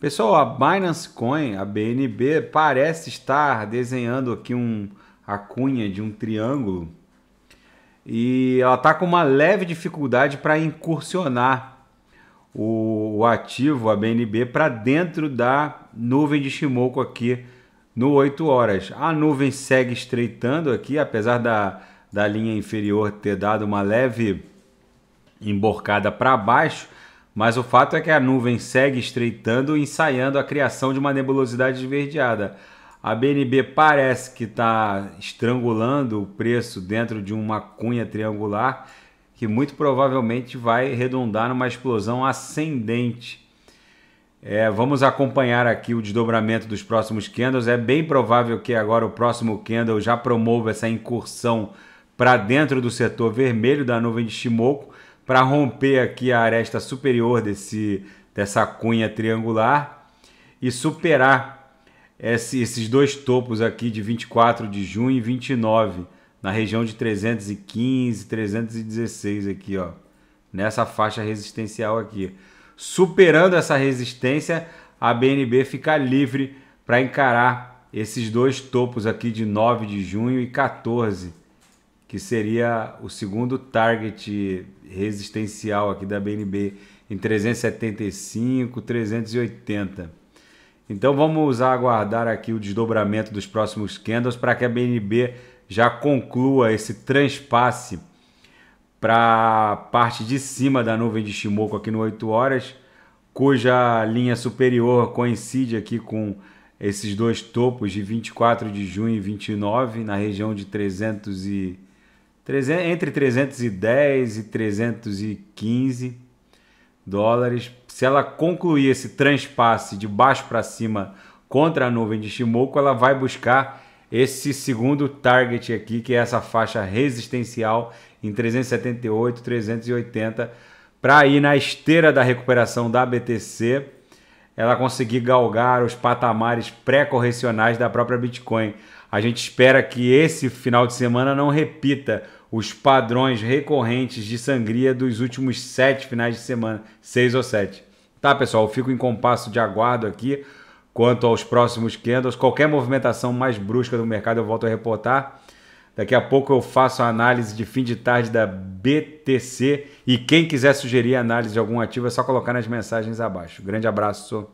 Pessoal, a Binance Coin, a BNB, parece estar desenhando aqui um, a cunha de um triângulo e ela está com uma leve dificuldade para incursionar o, o, ativo, a BNB, para dentro da nuvem de Shimoku aqui no 8 horas. A nuvem segue estreitando aqui, apesar da, da linha inferior ter dado uma leve emborcada para baixo, mas o fato é que a nuvem segue estreitando e ensaiando a criação de uma nebulosidade esverdeada. A BNB parece que está estrangulando o preço dentro de uma cunha triangular que muito provavelmente vai redundar numa explosão ascendente. É, vamos acompanhar aqui o desdobramento dos próximos candles. É bem provável que agora o próximo candle já promova essa incursão para dentro do setor vermelho da nuvem de Shimoku para romper aqui a aresta superior desse, dessa cunha triangular e superar esse, esses dois topos aqui de 24 de junho e 29, na região de 315, 316 aqui, ó, nessa faixa resistencial aqui. Superando essa resistência, a BNB fica livre para encarar esses dois topos aqui de 9 de junho e 14 que seria o segundo target resistencial aqui da BNB em 375, 380. Então vamos aguardar aqui o desdobramento dos próximos candles para que a BNB já conclua esse transpasse para a parte de cima da nuvem de Shimoku aqui no 8 horas, cuja linha superior coincide aqui com esses dois topos de 24 de junho e 29 na região de 300 e entre 310 e 315 dólares. Se ela concluir esse transpasse de baixo para cima contra a nuvem de Shimoku, ela vai buscar esse segundo target aqui, que é essa faixa resistencial em 378, 380, para ir na esteira da recuperação da BTC, ela conseguir galgar os patamares pré-correcionais da própria Bitcoin. A gente espera que esse final de semana não repita os padrões recorrentes de sangria dos últimos sete finais de semana, seis ou sete. Tá, pessoal, eu fico em compasso de aguardo aqui quanto aos próximos candles. Qualquer movimentação mais brusca do mercado eu volto a reportar. Daqui a pouco eu faço a análise de fim de tarde da BTC e quem quiser sugerir análise de algum ativo é só colocar nas mensagens abaixo. Grande abraço.